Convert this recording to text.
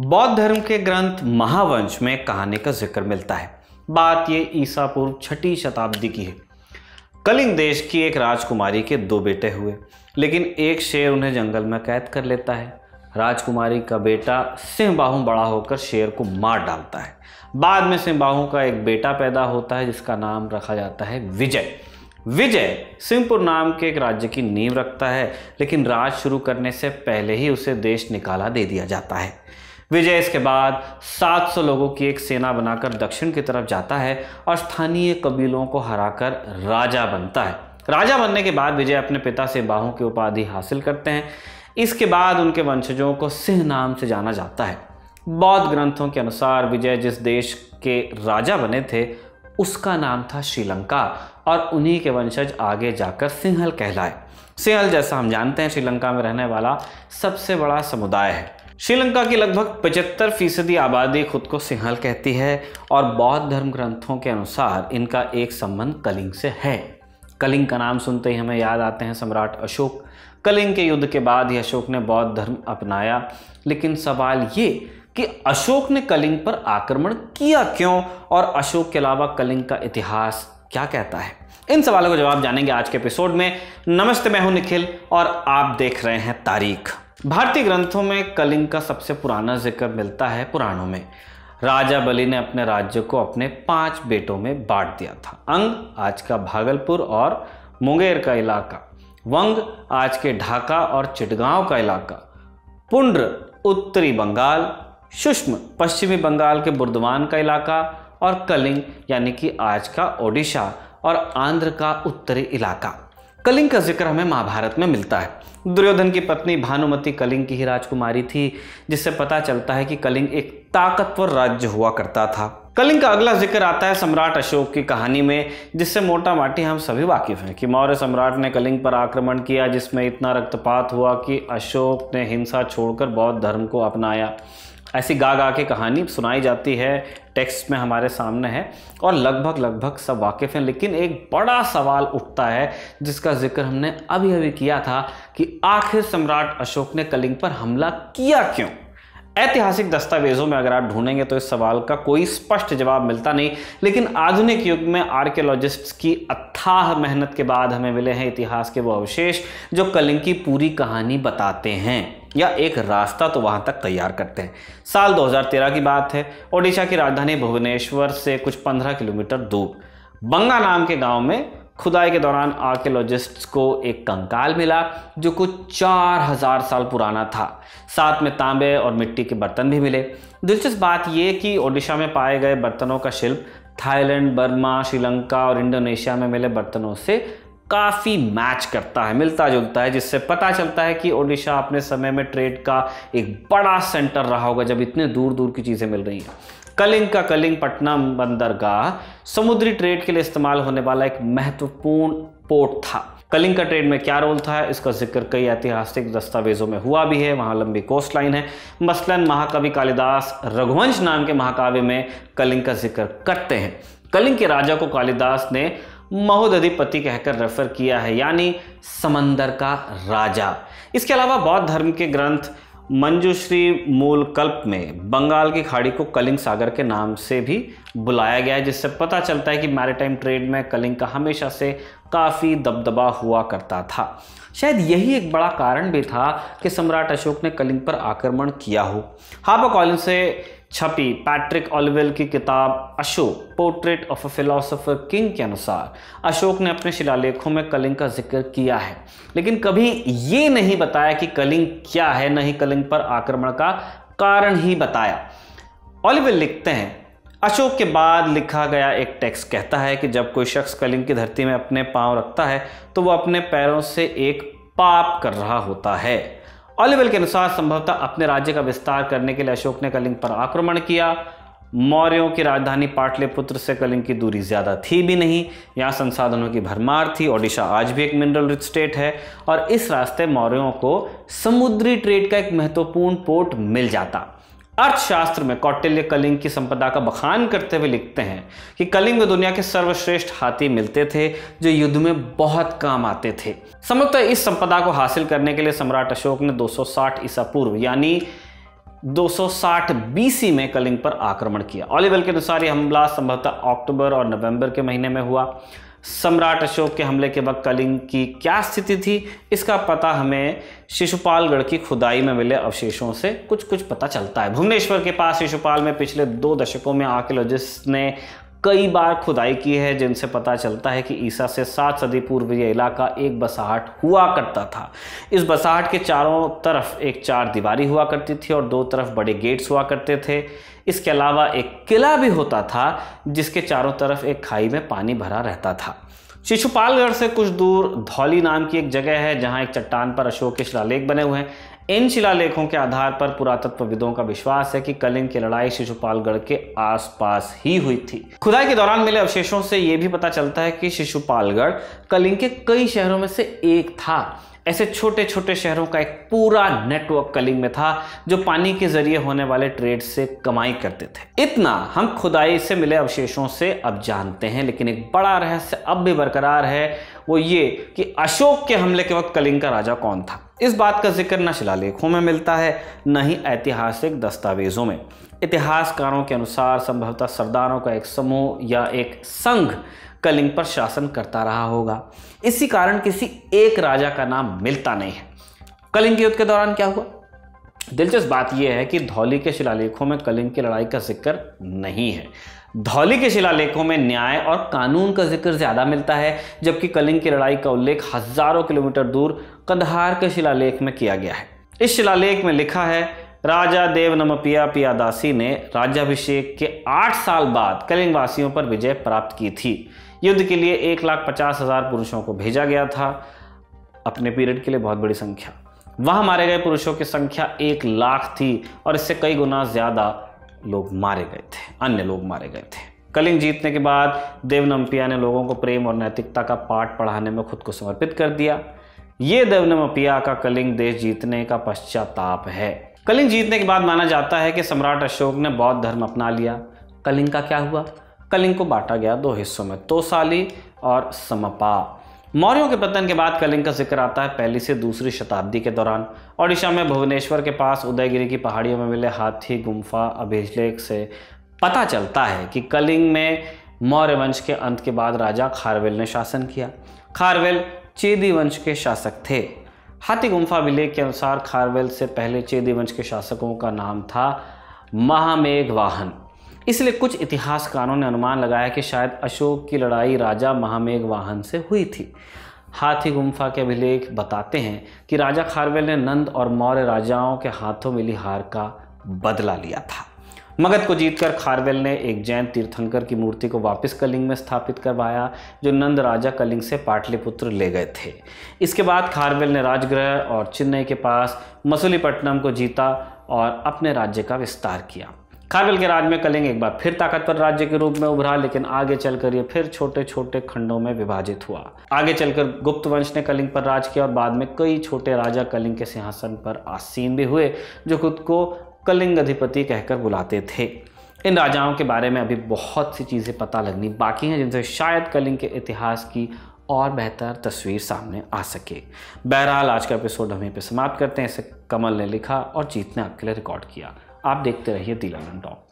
बौद्ध धर्म के ग्रंथ महावंश में कहानी का जिक्र मिलता है बात ये ईसा पूर्व छठी शताब्दी की है कलिंग देश की एक राजकुमारी के दो बेटे हुए लेकिन एक शेर उन्हें जंगल में कैद कर लेता है राजकुमारी का बेटा सिंह बड़ा होकर शेर को मार डालता है बाद में सिंह बाहू का एक बेटा पैदा होता है जिसका नाम रखा जाता है विजय विजय सिंहपुर नाम के एक राज्य की नींव रखता है लेकिन राज शुरू करने से पहले ही उसे देश निकाला दे दिया जाता है विजय इसके बाद 700 लोगों की एक सेना बनाकर दक्षिण की तरफ जाता है और स्थानीय कबीलों को हराकर राजा बनता है राजा बनने के बाद विजय अपने पिता से बाहों की उपाधि हासिल करते हैं इसके बाद उनके वंशजों को सिंह नाम से जाना जाता है बौद्ध ग्रंथों के अनुसार विजय जिस देश के राजा बने थे उसका नाम था श्रीलंका और उन्हीं के वंशज आगे जाकर सिंहल कहलाए सिंहल जैसा हम जानते हैं श्रीलंका में रहने वाला सबसे बड़ा समुदाय है श्रीलंका की लगभग 75 फीसदी आबादी खुद को सिंहल कहती है और बौद्ध धर्म ग्रंथों के अनुसार इनका एक संबंध कलिंग से है कलिंग का नाम सुनते ही हमें याद आते हैं सम्राट अशोक कलिंग के युद्ध के बाद ही अशोक ने बौद्ध धर्म अपनाया लेकिन सवाल ये कि अशोक ने कलिंग पर आक्रमण किया क्यों और अशोक के अलावा कलिंग का इतिहास क्या कहता है इन सवालों का जवाब जानेंगे आज के एपिसोड में नमस्ते मैं हूं निखिल और आप देख रहे हैं तारीख भारतीय ग्रंथों में कलिंग का सबसे पुराना जिक्र मिलता है पुराणों में राजा बलि ने अपने राज्य को अपने पांच बेटों में बांट दिया था अंग आज का भागलपुर और मुंगेर का इलाका वंग आज के ढाका और चिटगांव का इलाका पुंड्र उत्तरी बंगाल सूक्ष्म पश्चिमी बंगाल के बुर्दवान का इलाका और कलिंग यानी कि आज का ओडिशा और आंध्र का उत्तरी इलाका कलिंग का जिक्र हमें महाभारत में मिलता है दुर्योधन की पत्नी भानुमति कलिंग की ही राजकुमारी थी जिससे पता चलता है कि कलिंग एक ताकतवर राज्य हुआ करता था कलिंग का अगला जिक्र आता है सम्राट अशोक की कहानी में जिससे मोटा माटी हम सभी वाकिफ हैं कि मौर्य सम्राट ने कलिंग पर आक्रमण किया जिसमें इतना रक्तपात हुआ कि अशोक ने हिंसा छोड़कर बौद्ध धर्म को अपनाया ऐसी गा गा के कहानी सुनाई जाती है टेक्स्ट में हमारे सामने है और लगभग लगभग सब वाकिफ़ हैं लेकिन एक बड़ा सवाल उठता है जिसका जिक्र हमने अभी अभी किया था कि आखिर सम्राट अशोक ने कलिंग पर हमला किया क्यों ऐतिहासिक दस्तावेजों में अगर आप ढूंढेंगे तो इस सवाल का कोई स्पष्ट जवाब मिलता नहीं लेकिन आधुनिक युग में आर्कियोलॉजिस्ट्स की अथाह मेहनत के बाद हमें मिले हैं इतिहास के वो अवशेष जो कलिंग की पूरी कहानी बताते हैं या एक रास्ता तो वहाँ तक तैयार करते हैं साल 2013 की बात है ओडिशा की राजधानी भुवनेश्वर से कुछ 15 किलोमीटर दूर बंगा नाम के गांव में खुदाई के दौरान आर्कियोलॉजिस्ट्स को एक कंकाल मिला जो कुछ चार हजार साल पुराना था साथ में तांबे और मिट्टी के बर्तन भी मिले दिलचस्प बात ये कि ओडिशा में पाए गए बर्तनों का शिल्प थाईलैंड बर्मा श्रीलंका और इंडोनेशिया में मिले बर्तनों से काफ़ी मैच करता है मिलता जुलता है जिससे पता चलता है कि ओडिशा अपने समय में ट्रेड का एक बड़ा सेंटर रहा होगा जब इतने दूर दूर की चीज़ें मिल रही हैं कलिंग का कलिंग पटना बंदरगाह समुद्री ट्रेड के लिए इस्तेमाल होने वाला एक महत्वपूर्ण पोर्ट था कलिंग का ट्रेड में क्या रोल था इसका जिक्र कई ऐतिहासिक दस्तावेजों में हुआ भी है वहाँ लंबी कोस्ट लाइन है मसलन महाकवि कालिदास रघुवंश नाम के महाकाव्य में कलिंग का जिक्र करते हैं कलिंग के राजा को कालिदास ने महोदधिपति कहकर रेफर किया है यानी समंदर का राजा इसके अलावा बौद्ध धर्म के ग्रंथ मंजुश्री मूल कल्प में बंगाल की खाड़ी को कलिंग सागर के नाम से भी बुलाया गया है जिससे पता चलता है कि मैरिटाइम ट्रेड में कलिंग का हमेशा से काफ़ी दबदबा हुआ करता था शायद यही एक बड़ा कारण भी था कि सम्राट अशोक ने कलिंग पर आक्रमण किया हो हापा कॉलिंग से छपी पैट्रिक ऑलिवेल की किताब Ashoka portrait of a philosopher king के अनुसार अशोक ने अपने शिलालेखों में कलिंग का जिक्र किया है लेकिन कभी ये नहीं बताया कि कलिंग क्या है नहीं कलिंग पर आक्रमण का कारण ही बताया ऑलिवेल लिखते हैं अशोक के बाद लिखा गया एक टेक्स्ट कहता है कि जब कोई शख्स कलिंग की धरती में अपने पांव रखता है तो वह अपने पैरों से एक पाप कर रहा होता है ऑलिवल के अनुसार संभवतः अपने राज्य का विस्तार करने के लिए अशोक ने कलिंग पर आक्रमण किया मौर्यों की राजधानी पाटलिपुत्र से कलिंग की दूरी ज़्यादा थी भी नहीं यहाँ संसाधनों की भरमार थी ओडिशा आज भी एक मिनरल रिच स्टेट है और इस रास्ते मौर्यों को समुद्री ट्रेड का एक महत्वपूर्ण पोर्ट मिल जाता अर्थशास्त्र में कौटिल्य कलिंग की संपदा का बखान करते हुए लिखते हैं कि कलिंग में दुनिया के सर्वश्रेष्ठ हाथी मिलते थे जो युद्ध में बहुत काम आते थे संभवतः इस संपदा को हासिल करने के लिए सम्राट अशोक ने 260 ईसा पूर्व यानी 260 बीसी में कलिंग पर आक्रमण किया ऑलिवल के अनुसार यह हमला संभवतः अक्टूबर और नवंबर के महीने में हुआ सम्राट अशोक के हमले के वक्त कलिंग की क्या स्थिति थी इसका पता हमें शिशुपालगढ़ की खुदाई में मिले अवशेषों से कुछ कुछ पता चलता है भुवनेश्वर के पास शिशुपाल में पिछले दो दशकों में आर्कियोलॉजिस्ट ने कई बार खुदाई की है जिनसे पता चलता है कि ईसा से सात सदी पूर्व यह इलाका एक बसाहट हुआ करता था इस बसाहट के चारों तरफ एक चार दीवारी हुआ करती थी और दो तरफ बड़े गेट्स हुआ करते थे इसके अलावा एक किला भी होता था जिसके चारों तरफ एक खाई में पानी भरा रहता था शिशुपालगढ़ से कुछ दूर धौली नाम की एक जगह है जहाँ एक चट्टान पर अशोक के शिलालेख बने हुए हैं इन शिलालेखों के आधार पर पुरातत्वविदों का विश्वास है कि कलिंग की लड़ाई शिशुपालगढ़ के आसपास ही हुई थी खुदाई के दौरान मिले अवशेषों से यह भी पता चलता है कि शिशुपालगढ़ कलिंग के कई शहरों में से एक था ऐसे छोटे छोटे शहरों का एक पूरा नेटवर्क कलिंग में था जो पानी के जरिए होने वाले ट्रेड से कमाई करते थे इतना हम खुदाई से मिले अवशेषों से अब जानते हैं लेकिन एक बड़ा रहस्य अब भी बरकरार है वो ये कि अशोक के हमले के वक्त कलिंग का राजा कौन था इस बात का जिक्र न शिलालेखों में मिलता है न ही ऐतिहासिक दस्तावेजों में इतिहासकारों के अनुसार संभवतः सरदारों का एक समूह या एक संघ कलिंग पर शासन करता रहा होगा इसी कारण किसी एक राजा का नाम मिलता नहीं है कलिंग युद्ध के दौरान क्या हुआ दिलचस्प बात यह है कि धौली के शिलालेखों में कलिंग की लड़ाई का जिक्र नहीं है धौली के शिलालेखों में न्याय और कानून का जिक्र ज़्यादा मिलता है जबकि कलिंग की लड़ाई का उल्लेख हजारों किलोमीटर दूर कंधार के शिलालेख में किया गया है इस शिलालेख में लिखा है राजा देवनमपिया पियादासी ने राज्याभिषेक के आठ साल बाद कलिंग वासियों पर विजय प्राप्त की थी युद्ध के लिए एक लाख पचास हज़ार पुरुषों को भेजा गया था अपने पीरियड के लिए बहुत बड़ी संख्या वहां मारे गए पुरुषों की संख्या एक लाख थी और इससे कई गुना ज़्यादा लोग मारे गए थे अन्य लोग मारे गए थे कलिंग जीतने के बाद देवनम्पिया ने लोगों को प्रेम और नैतिकता का पाठ पढ़ाने में खुद को समर्पित कर दिया ये देवनम्पिया का कलिंग देश जीतने का पश्चाताप है कलिंग जीतने के बाद माना जाता है कि सम्राट अशोक ने बौद्ध धर्म अपना लिया कलिंग का क्या हुआ कलिंग को बांटा गया दो हिस्सों में तोसाली और समपा मौर्यों के पतन के बाद कलिंग का जिक्र आता है पहली से दूसरी शताब्दी के दौरान ओडिशा में भुवनेश्वर के पास उदयगिरी की पहाड़ियों में मिले हाथी गुम्फा अभिलेख से पता चलता है कि कलिंग में मौर्य वंश के अंत के बाद राजा खारवेल ने शासन किया खारवेल चेदी वंश के शासक थे हाथी गुम्फा अभिलेख के अनुसार खारवेल से पहले चेदी वंश के शासकों का नाम था महामेघ वाहन इसलिए कुछ इतिहासकारों ने अनुमान लगाया कि शायद अशोक की लड़ाई राजा महामेघ वाहन से हुई थी हाथी गुम्फा के अभिलेख बताते हैं कि राजा खारवेल ने नंद और मौर्य राजाओं के हाथों मिली हार का बदला लिया था मगध को जीतकर खारवेल ने एक जैन तीर्थंकर की मूर्ति को वापस कलिंग में स्थापित करवाया जो नंद राजा कलिंग से पाटलिपुत्र ले गए थे इसके बाद खारवेल ने राजगृह और चेन्नई के पास मसूलीपट्टनम को जीता और अपने राज्य का विस्तार किया काबिल के राज में कलिंग एक बार फिर ताकतवर राज्य के रूप में उभरा लेकिन आगे चलकर ये फिर छोटे छोटे खंडों में विभाजित हुआ आगे चलकर गुप्त वंश ने कलिंग पर राज किया और बाद में कई छोटे राजा कलिंग के सिंहासन पर आसीन भी हुए जो खुद को कलिंग अधिपति कहकर बुलाते थे इन राजाओं के बारे में अभी बहुत सी चीज़ें पता लगनी बाकी हैं जिनसे शायद कलिंग के इतिहास की और बेहतर तस्वीर सामने आ सके बहरहाल आज का एपिसोड हम यहीं पर समाप्त करते हैं इसे कमल ने लिखा और जीत ने आपके लिए रिकॉर्ड किया आप देखते रहिए तिलालन टॉप